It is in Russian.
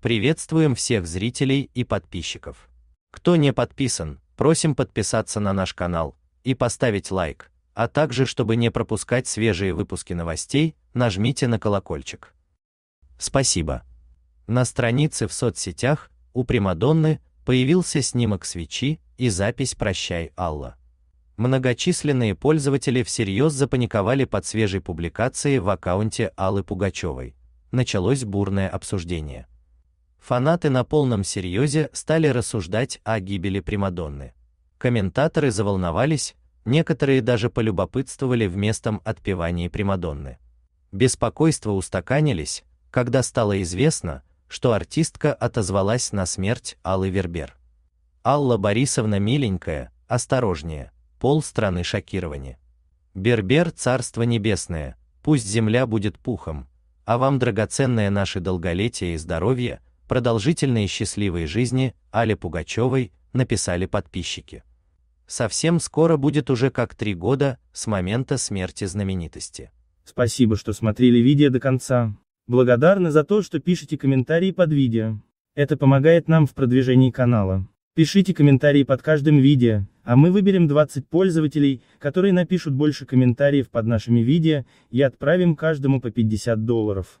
Приветствуем всех зрителей и подписчиков. Кто не подписан, просим подписаться на наш канал и поставить лайк, а также, чтобы не пропускать свежие выпуски новостей, нажмите на колокольчик. Спасибо. На странице в соцсетях у Примадонны появился снимок свечи и запись «Прощай, Алла». Многочисленные пользователи всерьез запаниковали под свежей публикацией в аккаунте Аллы Пугачевой. Началось бурное обсуждение. Фанаты на полном серьезе стали рассуждать о гибели Примадонны. Комментаторы заволновались, некоторые даже полюбопытствовали в местом отпевании Примадонны. Беспокойства устаканились, когда стало известно, что артистка отозвалась на смерть Аллы Вербер. Алла Борисовна миленькая, осторожнее, пол страны шокирования. Бербер царство небесное, пусть земля будет пухом, а вам драгоценное наше долголетие и здоровье – продолжительной и счастливой жизни Али Пугачевой написали подписчики. Совсем скоро будет уже как три года с момента смерти знаменитости. Спасибо, что смотрели видео до конца. Благодарны за то, что пишете комментарии под видео. Это помогает нам в продвижении канала. Пишите комментарии под каждым видео, а мы выберем 20 пользователей, которые напишут больше комментариев под нашими видео, и отправим каждому по 50 долларов.